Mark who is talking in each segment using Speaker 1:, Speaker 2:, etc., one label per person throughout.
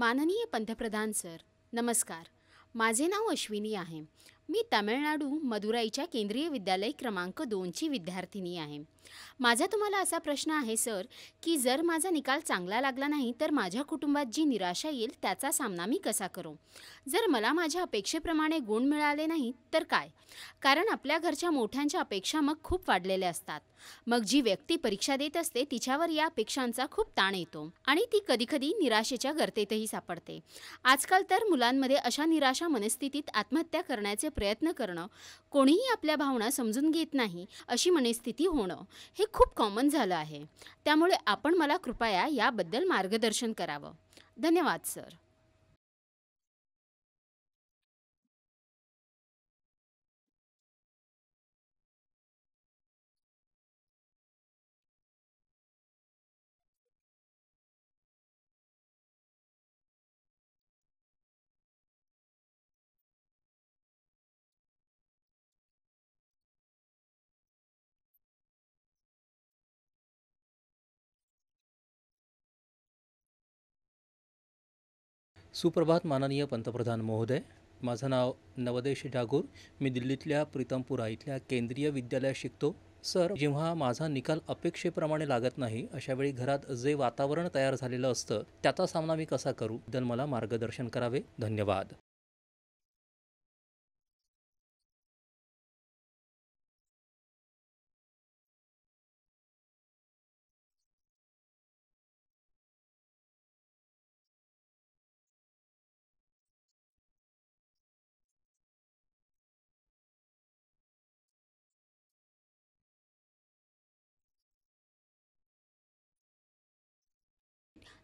Speaker 1: माननीय पंतप्रधान सर नमस्कार माझे नाव अश्विनी आहे मी तामिळनाडू मदुराईच्या केंद्रीय विद्यालय क्रमांक दोनची विद्यार्थिनी आहे माझा तुम्हाला असा प्रश्न आहे सर की जर माझा निकाल चांगला लागला नाही तर माझ्या कुटुंबात जी निराशा येईल त्याचा सामना मी कसा करू जर मला माझ्या अपेक्षेप्रमाणे गुण मिळाले नाही तर काय कारण आपल्या घरच्या मोठ्यांच्या अपेक्षा मग खूप वाढलेल्या असतात मग जी व्यक्ती परीक्षा देत असते तिच्यावर या अपेक्षांचा खूप ताण येतो आणि ती कधीकधी निराशेच्या गर्तेतही सापडते आजकाल तर मुलांमध्ये अशा निराशा मनस्थितीत आत्महत्या करण्याचे प्रयत्न करणं कोणीही आपल्या भावना समजून घेत नाही अशी मनस्थिती होणं हे खूप कॉमन झालं आहे त्यामुळे आपण मला कृपया याबद्दल मार्गदर्शन करावं धन्यवाद सर
Speaker 2: सुप्रभात माननीय पंतप्रधान महोदय माझं नाव नवदेश जागोर मी दिल्लीतल्या प्रीतमपुरा इथल्या केंद्रीय विद्यालयात शिकतो सर जेव्हा माझा निकाल अपेक्षेप्रमाणे लागत नाही अशावेळी घरात जे वातावरण तयार झालेलं असतं त्याचा सामना मी कसा करू बद्दल मला मार्गदर्शन करावे धन्यवाद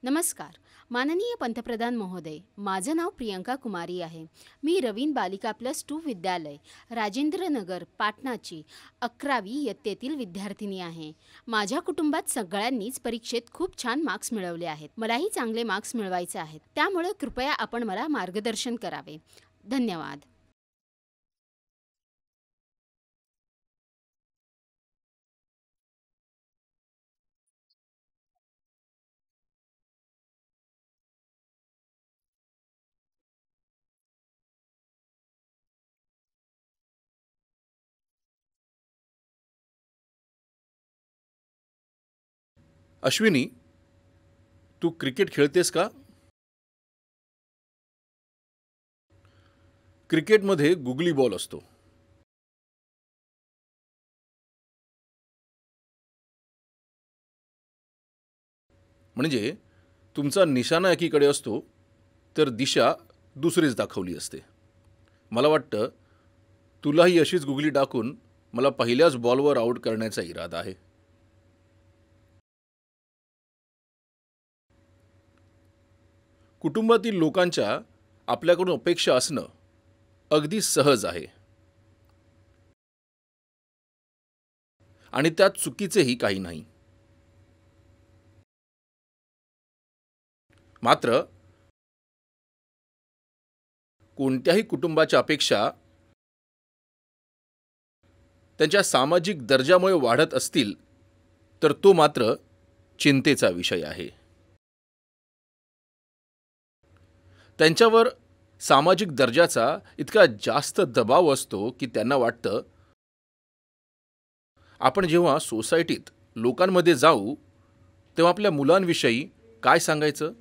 Speaker 1: नमस्कार माननीय पंतप्रधान महोदय माझं नाव प्रियंका कुमारी आहे मी रवीन बालिका प्लस टू विद्यालय राजेंद्रनगर पाटणाची अकरावी इयत्तेतील विद्यार्थिनी आहे माझ्या कुटुंबात सगळ्यांनीच परीक्षेत खूप छान मार्क्स मिळवले आहेत मलाही चांगले मार्क्स मिळवायचे आहेत त्यामुळे कृपया आपण मला मार्गदर्शन करावे धन्यवाद
Speaker 2: अश्विनी तू क्रिकेट खेळतेस का क्रिकेटमध्ये गुगली बॉल असतो म्हणजे तुमचा निशाणा एकीकडे असतो तर दिशा दुसरीच दाखवली असते मला वाटतं तुलाही अशीच गुगली टाकून मला पहिल्याच बॉलवर आऊट करण्याचा इरादा आहे कुटुंबातील लोकांच्या आपल्याकडून अपेक्षा असणं अगदी सहज आहे आणि त्यात चुकीचेही काही नाही मात्र कोणत्याही कुटुंबाच्या अपेक्षा त्यांच्या सामाजिक दर्जामुळे वाढत असतील तर तो मात्र चिंतेचा विषय आहे त्यांच्यावर सामाजिक दर्जाचा इतका जास्त दबाव असतो की त्यांना वाटतं आपण जेव्हा सोसायटीत लोकांमध्ये जाऊ तेव्हा आपल्या मुलांविषयी काय सांगायचं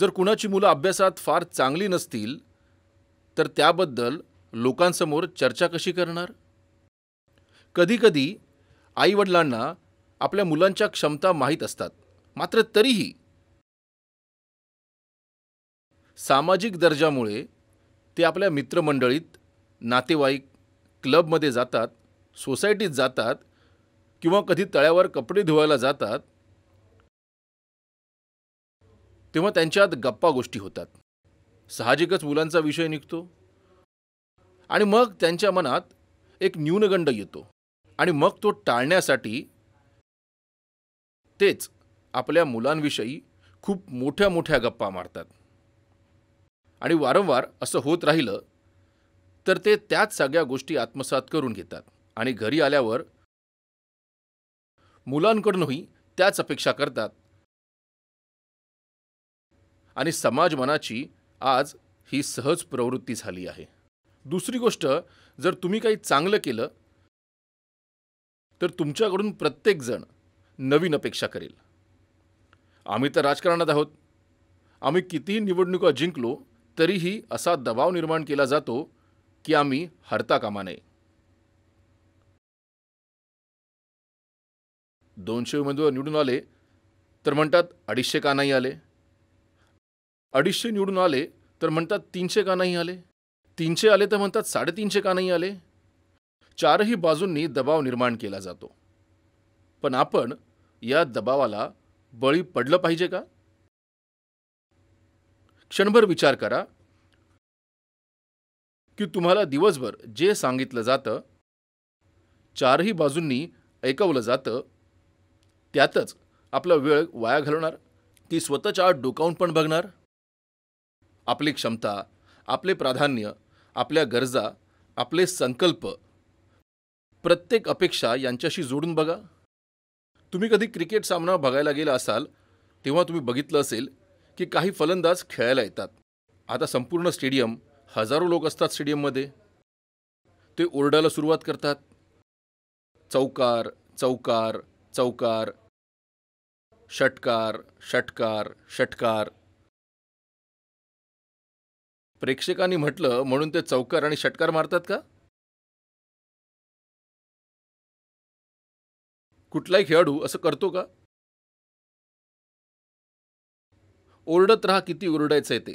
Speaker 2: जर कुणाची मुलं अभ्यासात फार चांगली नसतील तर त्याबद्दल लोकांसमोर चर्चा कशी करणार कधीकधी आईवडिलांना आपल्या मुलांच्या क्षमता माहीत असतात मात्र तरीही सामाजिक दर्जामुळे ते आपल्या मित्रमंडळीत नातेवाईक क्लबमध्ये जातात सोसायटीत जातात किंवा कधी तळ्यावर कपडे धुवायला जातात तेव्हा त्यांच्यात गप्पा गोष्टी होतात साहजिकच मुलांचा विषय निघतो आणि मग त्यांच्या मनात एक न्यूनगंड येतो आणि मग तो टाळण्यासाठी तेच आपल्या मुलांविषयी खूप मोठ्या मोठ्या गप्पा मारतात आणि वारंवार असं होत राहिलं तर ते त्याच सगळ्या गोष्टी आत्मसात करून घेतात आणि घरी आल्यावर मुलांकडूनही त्याच अपेक्षा करतात आणि समाज मनाची आज ही सहज प्रवृत्ती झाली आहे दुसरी गोष्ट जर तुम्ही काही चांगलं केलं तर तुमच्याकडून प्रत्येकजण नवीन अपेक्षा करेल आम्ही तर राजकारणात आहोत आम्ही कितीही निवडणुका जिंकलो तरीही असा दबाव निर्माण केला जातो की आम्ही हरता कामा नये दोनशे उमेदवार निवडून आले तर म्हणतात अडीचशे का नाही आले अडीचशे निवडून आले तर म्हणतात तीनशे का नाही आले तीनशे आले तर म्हणतात साडेतीनशे का नाही आले चारही बाजूंनी दबाव निर्माण केला जातो पण आपण या दबावाला बळी पडलं पाहिजे का क्षणभर विचार करा की तुम्हाला दिवसभर जे सांगितलं जातं चारही बाजूंनी ऐकवलं जातं त्यातच आपला वेळ वाया घालवणार ती स्वतःच्या आत डोकावून पण बघणार आपली क्षमता आपले प्राधान्य आपल्या गरजा आपले संकल्प प्रत्येक अपेक्षा यांच्याशी जोडून बघा तुम्ही कधी क्रिकेट सामना बघायला गेला असाल तेव्हा तुम्ही बघितलं असेल की काही फलंदाज खेळायला येतात आता संपूर्ण स्टेडियम हजारो लोक असतात स्टेडियममध्ये ते ओरडायला सुरुवात करतात चौकार चौकार चौकार षटकार षटकार षटकार प्रेक्षकांनी म्हटलं म्हणून ते चौकार आणि षटकार मारतात का कुठलाही खेळाडू असं करतो का ओरडत राहा किती ओरडायचं आहे ते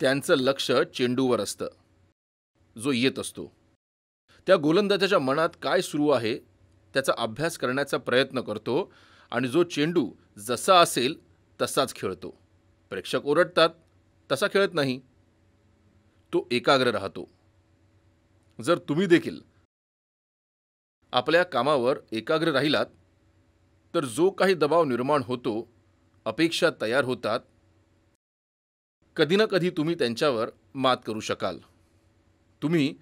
Speaker 2: त्यांचं लक्ष चेंडूवर असतं जो येत असतो त्या गोलंदाजाच्या मनात काय सुरू आहे त्याचा अभ्यास करण्याचा प्रयत्न करतो आणि जो चेंडू जसा असेल तसाच खेळतो प्रेक्षक ओरडतात तसा खेळत नाही तो एकाग्र राहतो जर तुम्ही देखील आपल्या कामावर एकाग्र राहिलात तर जो काही दबाव निर्माण होतो अपेक्षा तयार होतात कधी ना कधी तुम्ही त्यांच्यावर मात करू शकाल तुम्ही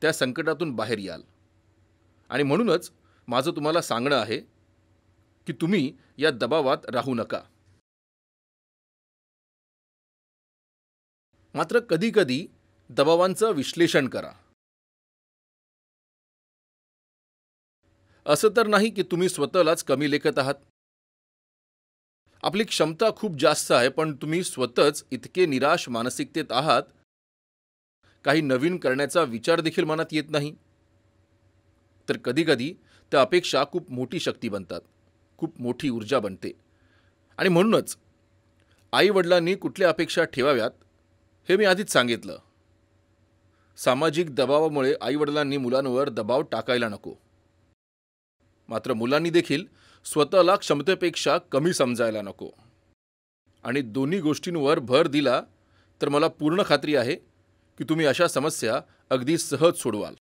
Speaker 2: त्या संकटातून बाहेर याल आणि म्हणूनच माझं तुम्हाला सांगणं आहे की तुम्ही या दबावात राहू नका मात्र कधीकधी दबावांचं विश्लेषण करा असं तर नाही की तुम्ही स्वतःलाच कमी लेखत आहात आपली क्षमता खूप जास्त आहे पण तुम्ही स्वतःच इतके निराश मानसिकतेत आहात काही नवीन करण्याचा विचार देखील मनात येत नाही तर कधीकधी त्या अपेक्षा खूप मोठी शक्ती बनतात खूप मोठी ऊर्जा बनते आणि म्हणूनच आईवडिलांनी कुठल्या अपेक्षा ठेवाव्यात हे मी आधीच सांगितलं सामाजिक दबावामुळे आईवडिलांनी मुलांवर दबाव टाकायला नको मात्र मुलांनी देखील स्वतःला क्षमतेपेक्षा कमी समजायला नको आणि दोन्ही गोष्टींवर भर दिला तर मला पूर्ण खात्री आहे की तुम्ही अशा समस्या अगदी सहज सोडवाल